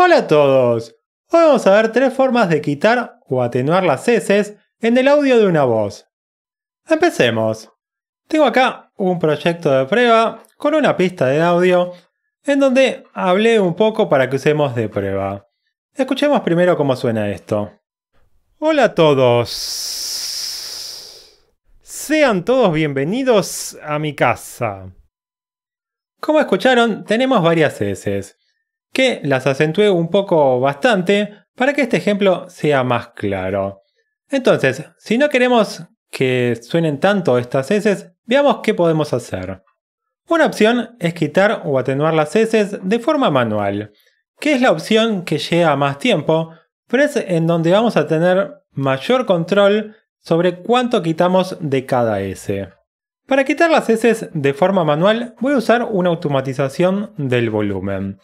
Hola a todos. Hoy vamos a ver tres formas de quitar o atenuar las heces en el audio de una voz. Empecemos. Tengo acá un proyecto de prueba con una pista de audio en donde hablé un poco para que usemos de prueba. Escuchemos primero cómo suena esto. Hola a todos. Sean todos bienvenidos a mi casa. Como escucharon, tenemos varias heces que las acentúe un poco bastante para que este ejemplo sea más claro. Entonces, si no queremos que suenen tanto estas S, veamos qué podemos hacer. Una opción es quitar o atenuar las S de forma manual, que es la opción que lleva más tiempo, pero es en donde vamos a tener mayor control sobre cuánto quitamos de cada S. Para quitar las S de forma manual voy a usar una automatización del volumen.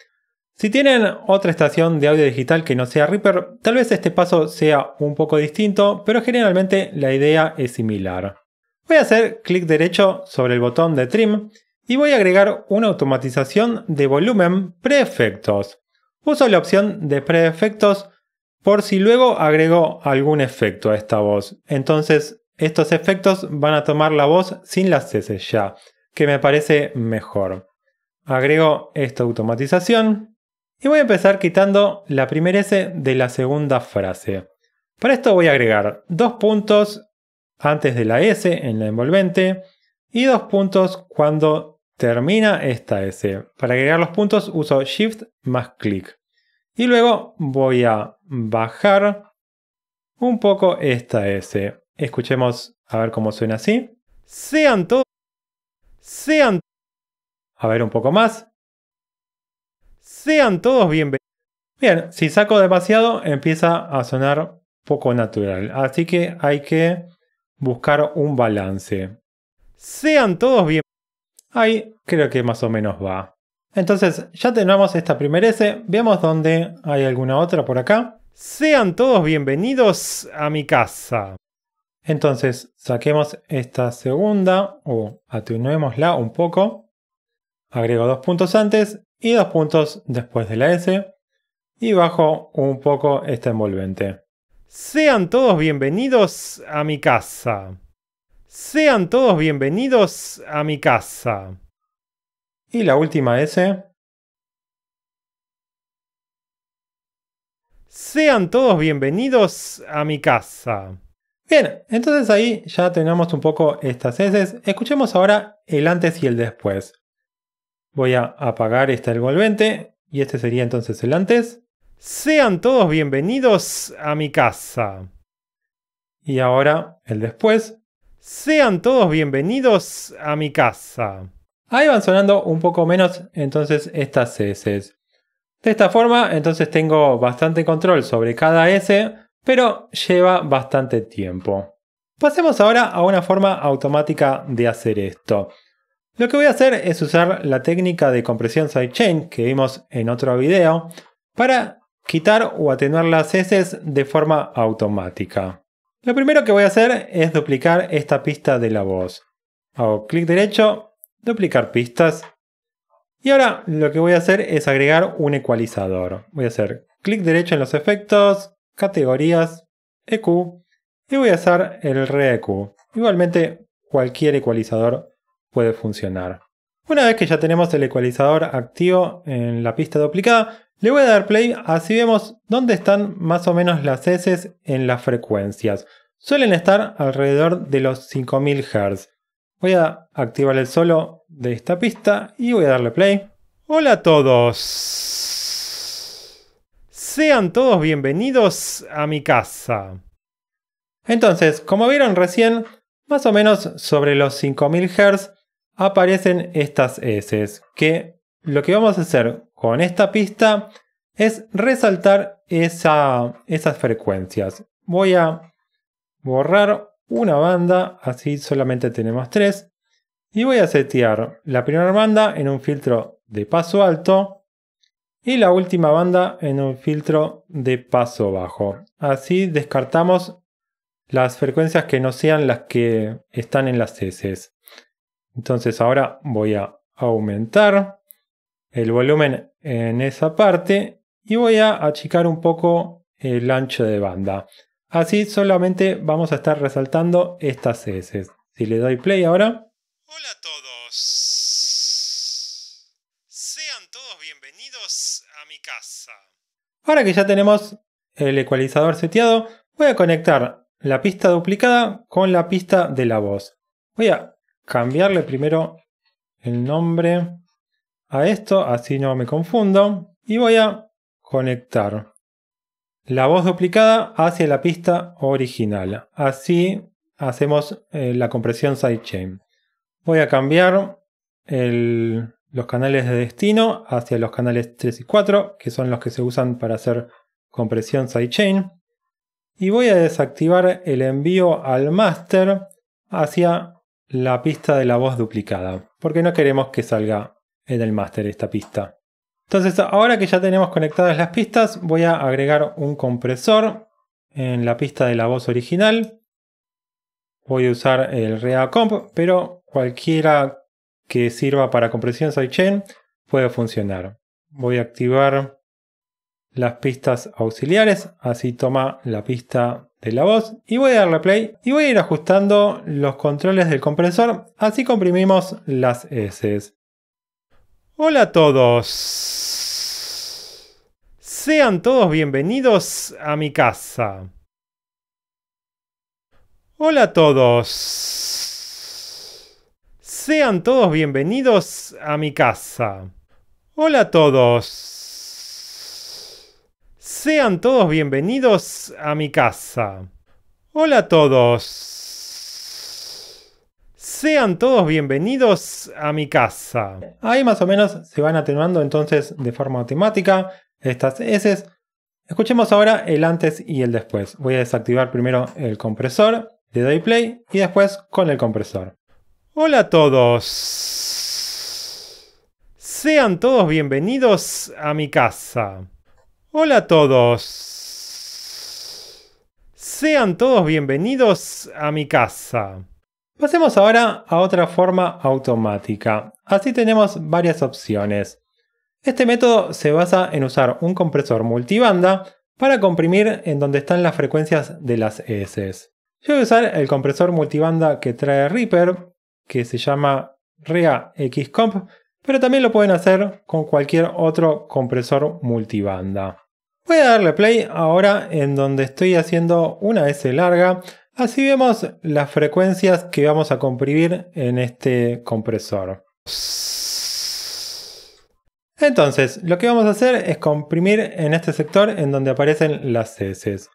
Si tienen otra estación de audio digital que no sea Reaper, tal vez este paso sea un poco distinto, pero generalmente la idea es similar. Voy a hacer clic derecho sobre el botón de Trim y voy a agregar una automatización de volumen preefectos. Uso la opción de preefectos por si luego agrego algún efecto a esta voz. Entonces estos efectos van a tomar la voz sin las Cs ya, que me parece mejor. Agrego esta automatización y voy a empezar quitando la primera S de la segunda frase. Para esto voy a agregar dos puntos antes de la S en la envolvente y dos puntos cuando termina esta S. Para agregar los puntos uso Shift más clic. Y luego voy a bajar un poco esta S. Escuchemos a ver cómo suena así. Sean todos. Sean. A ver un poco más. Sean todos bienvenidos. Bien, si saco demasiado empieza a sonar poco natural, así que hay que buscar un balance. Sean todos bienvenidos. Ahí creo que más o menos va. Entonces ya tenemos esta primera S, veamos dónde hay alguna otra por acá. Sean todos bienvenidos a mi casa. Entonces saquemos esta segunda o atenuémosla un poco. Agrego dos puntos antes y dos puntos después de la S y bajo un poco este envolvente. Sean todos bienvenidos a mi casa. Sean todos bienvenidos a mi casa. Y la última S. Sean todos bienvenidos a mi casa. Bien, entonces ahí ya tenemos un poco estas S. Escuchemos ahora el antes y el después. Voy a apagar el envolvente y este sería entonces el antes. Sean todos bienvenidos a mi casa. Y ahora el después. Sean todos bienvenidos a mi casa. Ahí van sonando un poco menos entonces estas S. De esta forma entonces tengo bastante control sobre cada S, pero lleva bastante tiempo. Pasemos ahora a una forma automática de hacer esto. Lo que voy a hacer es usar la técnica de compresión sidechain que vimos en otro video para quitar o atenuar las heces de forma automática. Lo primero que voy a hacer es duplicar esta pista de la voz. Hago clic derecho, duplicar pistas. Y ahora lo que voy a hacer es agregar un ecualizador. Voy a hacer clic derecho en los efectos, categorías, EQ y voy a hacer el EQ. E Igualmente cualquier ecualizador puede funcionar. Una vez que ya tenemos el ecualizador activo en la pista duplicada, le voy a dar play, así vemos dónde están más o menos las heces en las frecuencias. Suelen estar alrededor de los 5000 Hz. Voy a activar el solo de esta pista y voy a darle play. Hola a todos. Sean todos bienvenidos a mi casa. Entonces, como vieron recién, más o menos sobre los 5000 Hz aparecen estas S's, que lo que vamos a hacer con esta pista es resaltar esas frecuencias. Voy a borrar una banda, así solamente tenemos tres. Y voy a setear la primera banda en un filtro de paso alto y la última banda en un filtro de paso bajo. Así descartamos las frecuencias que no sean las que están en las S's. Entonces ahora voy a aumentar el volumen en esa parte y voy a achicar un poco el ancho de banda. Así solamente vamos a estar resaltando estas S. Si le doy play ahora. Hola a todos. Sean todos bienvenidos a mi casa. Ahora que ya tenemos el ecualizador seteado, voy a conectar la pista duplicada con la pista de la voz. Voy a cambiarle primero el nombre a esto, así no me confundo. Y voy a conectar la voz duplicada hacia la pista original. Así hacemos eh, la compresión sidechain. Voy a cambiar los canales de destino hacia los canales 3 y 4, que son los que se usan para hacer compresión sidechain. Y voy a desactivar el envío al master hacia la pista de la voz duplicada, porque no queremos que salga en el máster esta pista. Entonces ahora que ya tenemos conectadas las pistas, voy a agregar un compresor en la pista de la voz original. Voy a usar el ReaComp, pero cualquiera que sirva para compresión sidechain puede funcionar. Voy a activar las pistas auxiliares, así toma la pista de la voz y voy a darle play y voy a ir ajustando los controles del compresor, así comprimimos las S. Hola a todos. Sean todos bienvenidos a mi casa. Hola a todos. Sean todos bienvenidos a mi casa. Hola a todos. Sean todos bienvenidos a mi casa. Hola a todos. Sean todos bienvenidos a mi casa. Ahí más o menos se van atenuando entonces de forma automática estas S. Escuchemos ahora el antes y el después. Voy a desactivar primero el compresor, le doy play y después con el compresor. Hola a todos. Sean todos bienvenidos a mi casa. Hola a todos. Sean todos bienvenidos a mi casa. Pasemos ahora a otra forma automática. Así tenemos varias opciones. Este método se basa en usar un compresor multibanda para comprimir en donde están las frecuencias de las S. Yo voy a usar el compresor multibanda que trae Reaper, que se llama Rea pero también lo pueden hacer con cualquier otro compresor multibanda. Voy a darle play ahora en donde estoy haciendo una S larga. Así vemos las frecuencias que vamos a comprimir en este compresor. Entonces, lo que vamos a hacer es comprimir en este sector en donde aparecen las S.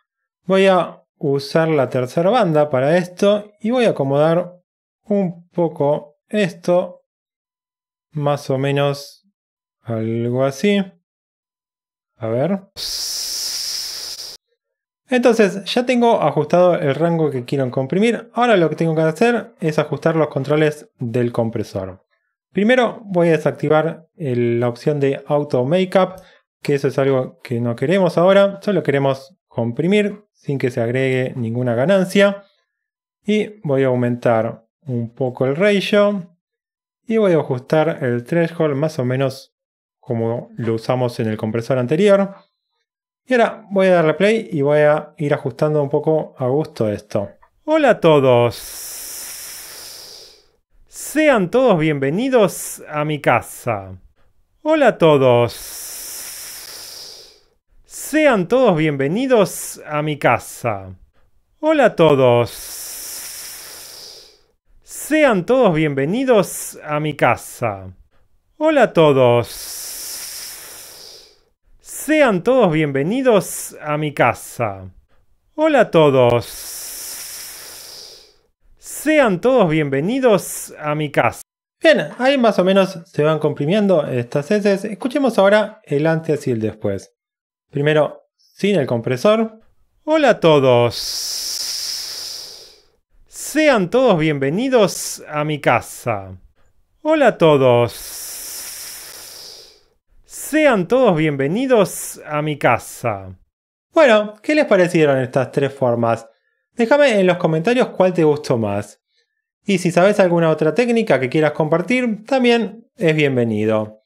Voy a usar la tercera banda para esto y voy a acomodar un poco esto, más o menos algo así. A ver. Entonces, ya tengo ajustado el rango que quiero comprimir. Ahora lo que tengo que hacer es ajustar los controles del compresor. Primero voy a desactivar la opción de Auto Makeup, que eso es algo que no queremos ahora. Solo queremos comprimir sin que se agregue ninguna ganancia. Y voy a aumentar un poco el ratio. Y voy a ajustar el threshold más o menos como lo usamos en el compresor anterior. Y ahora voy a darle play y voy a ir ajustando un poco a gusto esto. Hola a todos. Sean todos bienvenidos a mi casa. Hola a todos. Sean todos bienvenidos a mi casa. Hola a todos. Sean todos bienvenidos a mi casa. Hola a todos. Sean todos bienvenidos a mi casa. Hola a todos. Sean todos bienvenidos a mi casa. Bien, ahí más o menos se van comprimiendo estas heces. Escuchemos ahora el antes y el después. Primero, sin el compresor. Hola a todos. Sean todos bienvenidos a mi casa. Hola a todos. Sean todos bienvenidos a mi casa. Bueno, ¿qué les parecieron estas tres formas? Déjame en los comentarios cuál te gustó más. Y si sabes alguna otra técnica que quieras compartir, también es bienvenido.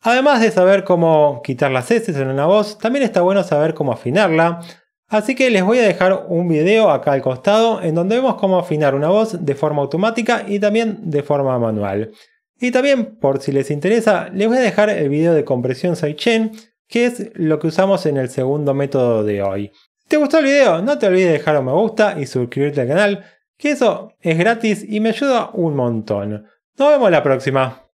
Además de saber cómo quitar las heces en una voz, también está bueno saber cómo afinarla. Así que les voy a dejar un video acá al costado en donde vemos cómo afinar una voz de forma automática y también de forma manual. Y también, por si les interesa, les voy a dejar el video de compresión sidechain, que es lo que usamos en el segundo método de hoy. te gustó el video, no te olvides de dejar un me gusta y suscribirte al canal, que eso es gratis y me ayuda un montón. Nos vemos la próxima.